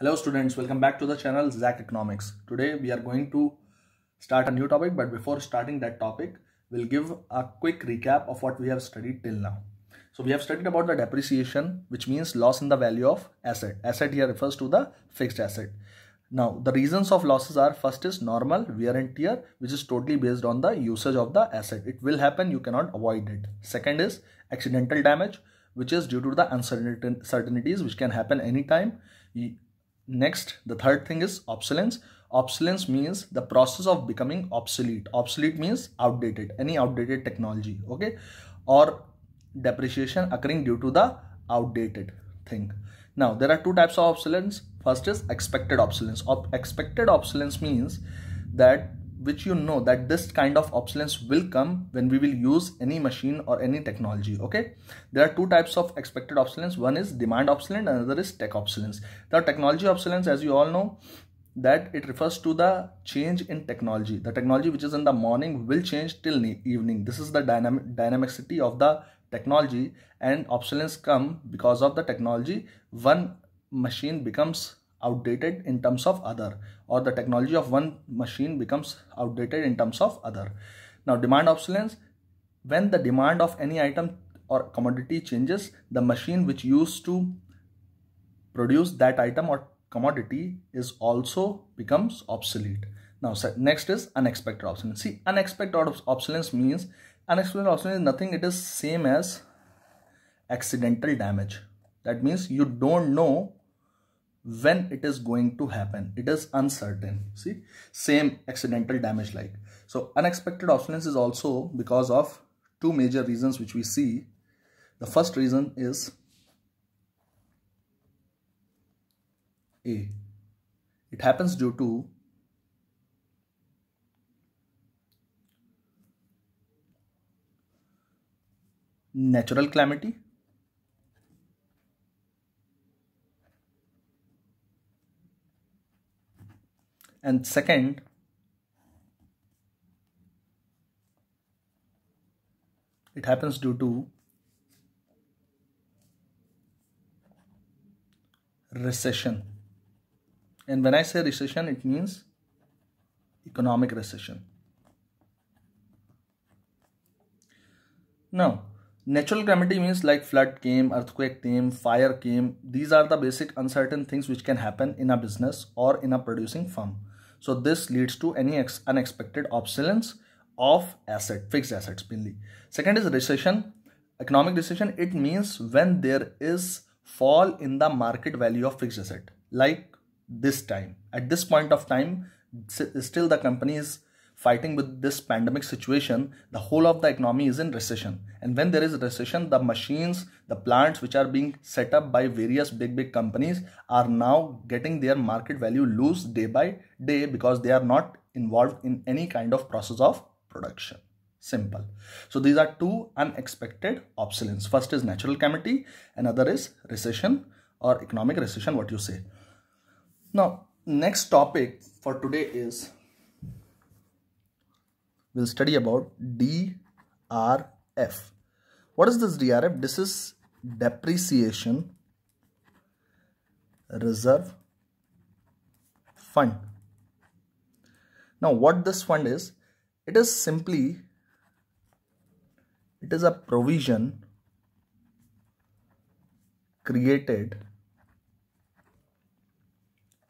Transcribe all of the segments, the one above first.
Hello students, welcome back to the channel Zach Economics. Today we are going to start a new topic but before starting that topic, we'll give a quick recap of what we have studied till now. So we have studied about the depreciation which means loss in the value of asset. Asset here refers to the fixed asset. Now the reasons of losses are first is normal wear and tear which is totally based on the usage of the asset. It will happen, you cannot avoid it. Second is accidental damage which is due to the uncertainties which can happen anytime Next, the third thing is obsolescence. Obsolescence means the process of becoming obsolete. Obsolete means outdated, any outdated technology, okay? Or depreciation occurring due to the outdated thing. Now, there are two types of obsolescence. First is expected obsolescence. Ob expected obsolescence means that which you know that this kind of obsolescence will come when we will use any machine or any technology okay there are two types of expected obsolescence one is demand obsolescence another is tech obsolescence the technology obsolescence as you all know that it refers to the change in technology the technology which is in the morning will change till evening this is the dynamic dynamicity of the technology and obsolescence come because of the technology one machine becomes outdated in terms of other or the technology of one machine becomes outdated in terms of other. Now demand obsolescence, when the demand of any item or commodity changes, the machine which used to produce that item or commodity is also becomes obsolete. Now next is unexpected obsolescence. See unexpected obsolescence means unexpected obsolescence is nothing it is same as accidental damage. That means you don't know when it is going to happen. It is uncertain. See, same accidental damage like. So unexpected obsolescence is also because of two major reasons which we see. The first reason is A. It happens due to natural calamity and second it happens due to recession and when i say recession it means economic recession now natural calamity means like flood came earthquake came fire came these are the basic uncertain things which can happen in a business or in a producing firm so this leads to any unexpected obsolescence of asset, fixed assets mainly. Second is recession. Economic recession, it means when there is fall in the market value of fixed asset like this time. At this point of time, still the company is fighting with this pandemic situation, the whole of the economy is in recession. And when there is recession, the machines, the plants which are being set up by various big, big companies are now getting their market value lose day by day because they are not involved in any kind of process of production. Simple. So these are two unexpected obsolescence. First is natural calamity, another is recession or economic recession, what you say. Now, next topic for today is we'll study about DRF. What is this DRF? This is Depreciation Reserve Fund. Now what this fund is? It is simply, it is a provision created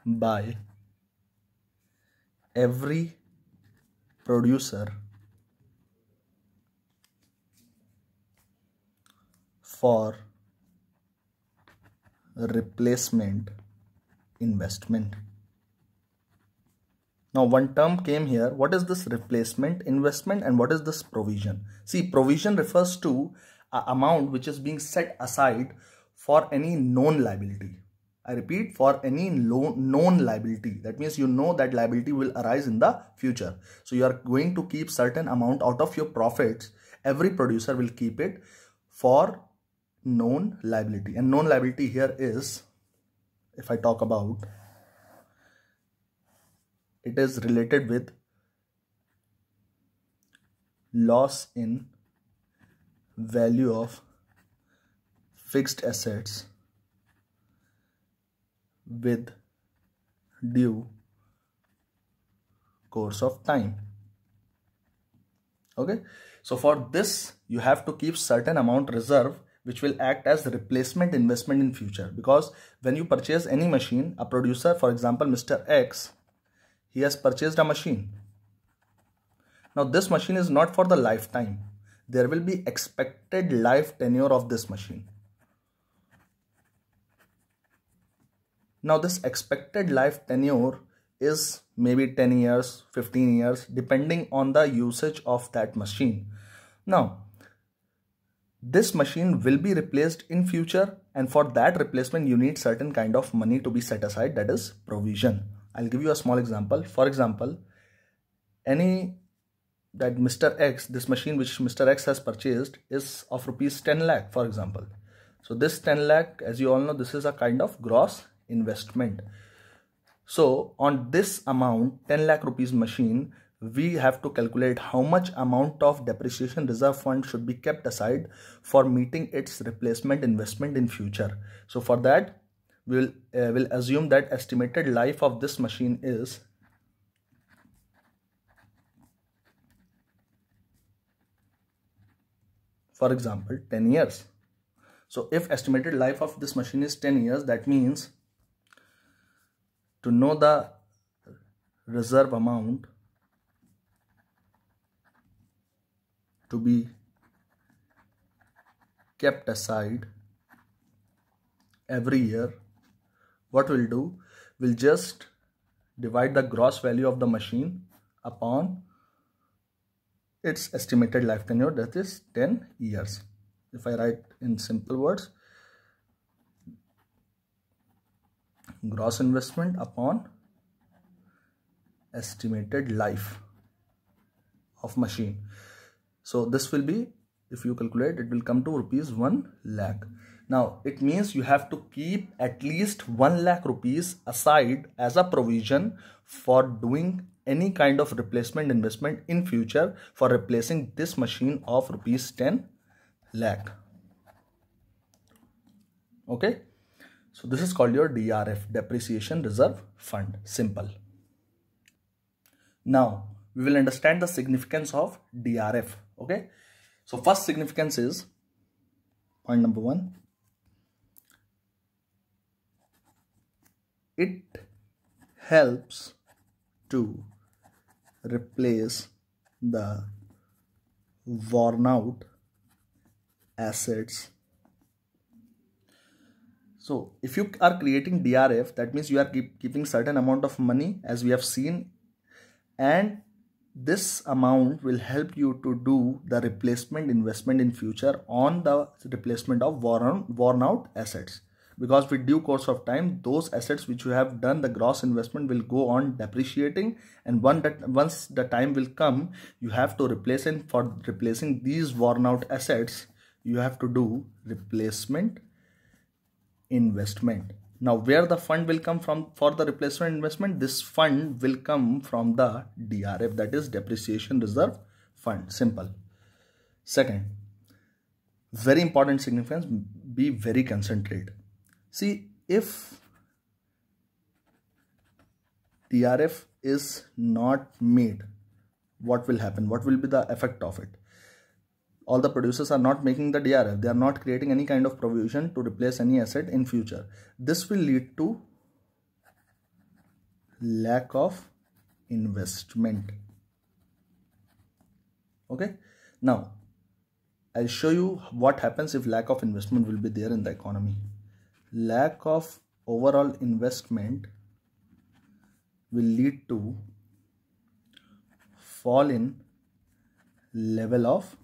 by every producer for replacement investment. Now one term came here. What is this replacement investment and what is this provision? See provision refers to amount which is being set aside for any known liability. I repeat for any known liability. That means you know that liability will arise in the future. So you are going to keep certain amount out of your profits. Every producer will keep it for known liability. And known liability here is, if I talk about, it is related with loss in value of fixed assets with due course of time okay so for this you have to keep certain amount reserve which will act as replacement investment in future because when you purchase any machine a producer for example mr x he has purchased a machine now this machine is not for the lifetime there will be expected life tenure of this machine Now this expected life tenure is maybe 10 years, 15 years, depending on the usage of that machine. Now, this machine will be replaced in future and for that replacement you need certain kind of money to be set aside that is provision. I'll give you a small example. For example, any that Mr. X, this machine which Mr. X has purchased is of rupees 10 lakh for example. So this 10 lakh as you all know this is a kind of gross investment. So on this amount 10 lakh rupees machine we have to calculate how much amount of depreciation reserve fund should be kept aside for meeting its replacement investment in future. So for that we will uh, will assume that estimated life of this machine is for example 10 years. So if estimated life of this machine is 10 years that means to know the reserve amount to be kept aside every year what we'll do we'll just divide the gross value of the machine upon its estimated life tenure that is 10 years if i write in simple words gross investment upon estimated life of machine so this will be if you calculate it will come to rupees 1 lakh now it means you have to keep at least 1 lakh rupees aside as a provision for doing any kind of replacement investment in future for replacing this machine of rupees 10 lakh okay so this is called your DRF, Depreciation Reserve Fund, simple. Now, we will understand the significance of DRF, okay? So first significance is, point number one, it helps to replace the worn out assets so if you are creating DRF, that means you are keep, keeping certain amount of money as we have seen and this amount will help you to do the replacement investment in future on the replacement of worn, worn out assets because with due course of time those assets which you have done the gross investment will go on depreciating and that once the time will come you have to replace and for replacing these worn out assets you have to do replacement investment. Now where the fund will come from for the replacement investment? This fund will come from the DRF that is depreciation reserve fund. Simple. Second, very important significance, be very concentrated. See if DRF is not made, what will happen? What will be the effect of it? all the producers are not making the DRF. They are not creating any kind of provision to replace any asset in future. This will lead to lack of investment. Okay. Now, I'll show you what happens if lack of investment will be there in the economy. Lack of overall investment will lead to fall in level of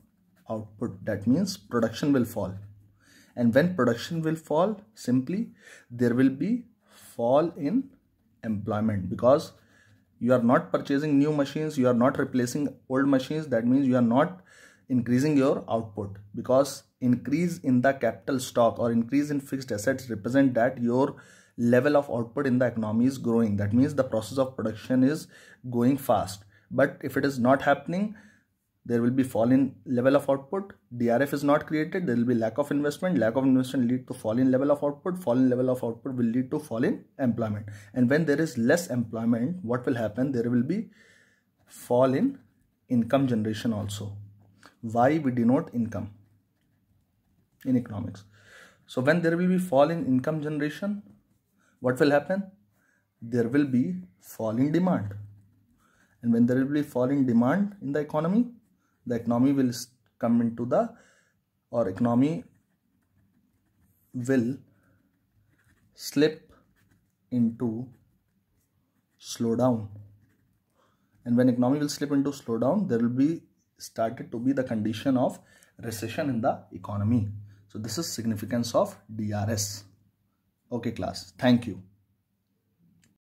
output that means production will fall and when production will fall simply there will be fall in employment because you are not purchasing new machines you are not replacing old machines that means you are not increasing your output because increase in the capital stock or increase in fixed assets represent that your level of output in the economy is growing that means the process of production is going fast but if it is not happening there will be fall in level of output drf is not created there will be lack of investment lack of investment lead to fall in level of output fall in level of output will lead to fall in employment and when there is less employment what will happen there will be fall in income generation also why we denote income in economics so when there will be fall in income generation what will happen there will be fall in demand and when there will be fall in demand in the economy the economy will come into the or economy will slip into slowdown and when economy will slip into slowdown there will be started to be the condition of recession in the economy so this is significance of drs okay class thank you